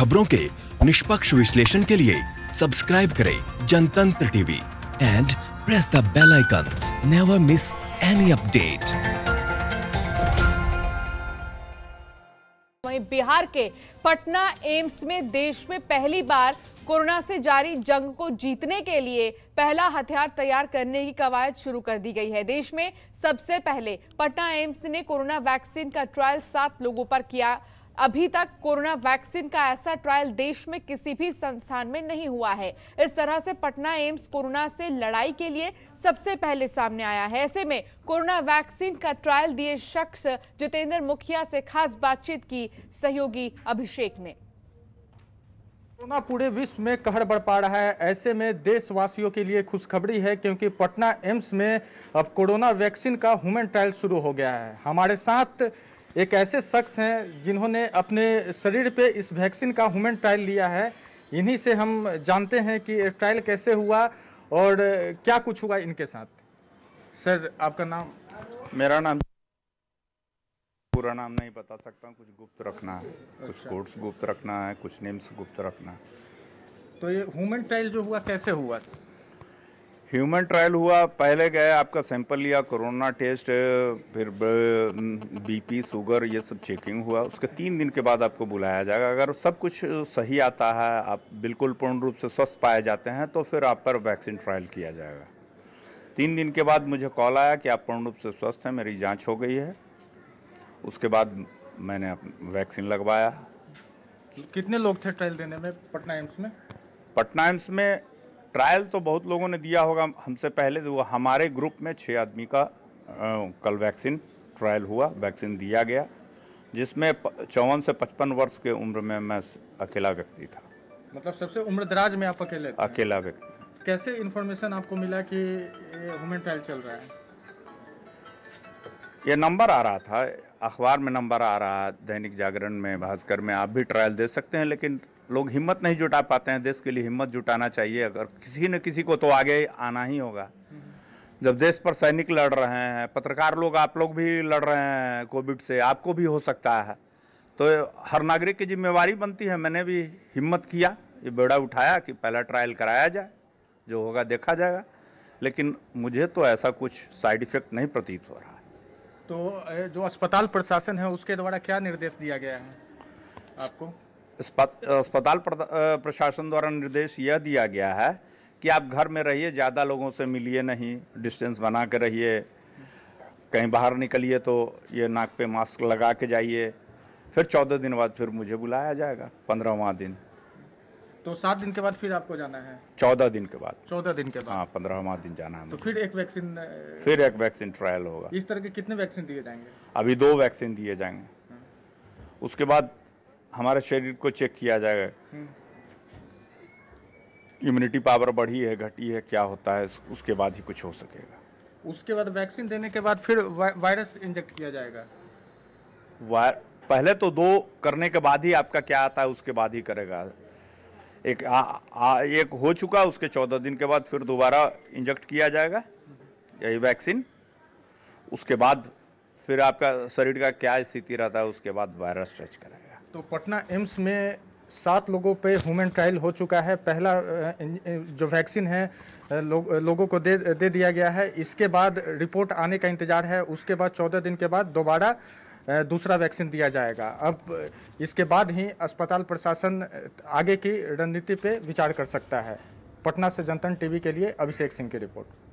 खबरों के निष्पक्ष विश्लेषण के लिए सब्सक्राइब करें Jantantra TV and press the bell icon never miss any update वहीं बिहार के पटना एम्स में देश में पहली बार कोरोना से जारी जंग को जीतने के लिए पहला हथियार तैयार करने की कवायद शुरू कर दी गई है देश में सबसे पहले पटना एम्स ने कोरोना वैक्सीन का ट्रायल सात लोगों पर किया अभी तक कोरोना वैक्सीन का ऐसा ट्रायल देश में किसी भी संस्थान में नहीं हुआ है इस तरह से पटना एम्स कोरोना से लड़ाई के लिए सबसे पहले सामने आया है ऐसे में कोरोना वैक्सीन का ट्रायल दिए शख्स जितेंद्र मुखिया से खास बातचीत की सहयोगी अभिषेक ने कोरोना पूरे विश्व में कहर बढ़ पा रहा है ऐसे में देशवासियों के लिए खुशखबरी है क्योंकि पटना एम्स में अब कोरोना वैक्सीन का ह्यूमन ट्रायल शुरू हो गया है हमारे साथ एक ऐसे शख्स हैं जिन्होंने अपने शरीर पे इस वैक्सीन का ह्यूमन ट्रायल लिया है इन्हीं से हम जानते हैं कि ट्रायल कैसे हुआ और क्या कुछ हुआ इनके साथ सर आपका नाम मेरा नाम पूरा नाम नहीं बता सकता कुछ गुप्त रखना है कुछ अच्छा। कोड्स गुप्त रखना है कुछ नेम्स गुप्त रखना है तो ये ह्यूमन ट्रायल जो हुआ कैसे हुआ ह्यूमन ट्रायल हुआ पहले गए आपका सैंपल लिया कोरोना टेस्ट फिर बीपी शुगर ये सब चेकिंग हुआ उसके तीन दिन के बाद आपको बुलाया जाएगा अगर सब कुछ सही आता है आप बिल्कुल पूर्ण रूप से स्वस्थ पाए जाते हैं तो फिर आप पर वैक्सीन ट्रायल किया जाएगा तीन दिन के बाद मुझे कॉल आया कि आप पूर्ण रूप से स्वस्थ हैं मेरी जाँच हो गई है उसके बाद मैंने वैक्सीन लगवाया कितने लोग थे ट्रायल देने में पटना एम्स में पटना एम्स में ट्रायल तो बहुत लोगों ने दिया होगा हमसे पहले तो हमारे ग्रुप में छः आदमी का कल वैक्सीन ट्रायल हुआ वैक्सीन दिया गया जिसमें चौवन से पचपन वर्ष के उम्र में मैं अकेला व्यक्ति था मतलब सबसे उम्र दराज में आप अकेले अकेला व्यक्ति कैसे इन्फॉर्मेशन आपको मिला कि ह्यूमन ट्रायल चल रहा है ये नंबर आ रहा था अखबार में नंबर आ रहा दैनिक जागरण में भास्कर में आप भी ट्रायल दे सकते हैं लेकिन लोग हिम्मत नहीं जुटा पाते हैं देश के लिए हिम्मत जुटाना चाहिए अगर किसी न किसी को तो आगे आना ही होगा जब देश पर सैनिक लड़ रहे हैं पत्रकार लोग आप लोग भी लड़ रहे हैं कोविड से आपको भी हो सकता है तो हर नागरिक की जिम्मेवारी बनती है मैंने भी हिम्मत किया ये बेड़ा उठाया कि पहला ट्रायल कराया जाए जो होगा देखा जाएगा लेकिन मुझे तो ऐसा कुछ साइड इफेक्ट नहीं प्रतीत हो रहा तो जो अस्पताल प्रशासन है उसके द्वारा क्या निर्देश दिया गया है आपको अस्पताल प्रशासन द्वारा निर्देश यह दिया गया है कि आप घर में रहिए ज़्यादा लोगों से मिलिए नहीं डिस्टेंस बना के रहिए कहीं बाहर निकलिए तो ये नाक पे मास्क लगा के जाइए फिर चौदह दिन बाद फिर मुझे बुलाया जाएगा पंद्रहवा दिन तो सात दिन के बाद फिर आपको जाना है चौदह दिन के बाद चौदह दिन के बाद हाँ पंद्रहवा दिन जाना है तो फिर एक वैक्सीन फिर एक वैक्सीन ट्रायल होगा इस तरह के कितने वैक्सीन दिए जाएंगे अभी दो वैक्सीन दिए जाएंगे हाँ। उसके बाद हमारे शरीर को चेक किया जाएगा इम्यूनिटी पावर बढ़ी है घटी है क्या होता है उसके बाद ही कुछ हो सकेगा उसके बाद वैक्सीन देने के बाद फिर वायरस इंजेक्ट किया जाएगा वायर पहले तो दो करने के बाद ही आपका क्या आता है उसके बाद ही करेगा एक आ, आ, एक हो चुका उसके चौदह दिन के बाद फिर दोबारा इंजेक्ट किया जाएगा यही वैक्सीन उसके बाद फिर आपका शरीर का क्या स्थिति रहता है उसके बाद वायरस टच करेगा तो पटना एम्स में सात लोगों पे ह्यूमन ट्रायल हो चुका है पहला जो वैक्सीन है लो, लोगों को दे दे दिया गया है इसके बाद रिपोर्ट आने का इंतज़ार है उसके बाद चौदह दिन के बाद दोबारा दूसरा वैक्सीन दिया जाएगा अब इसके बाद ही अस्पताल प्रशासन आगे की रणनीति पे विचार कर सकता है पटना से जनतन टीवी के लिए अभिषेक सिंह की रिपोर्ट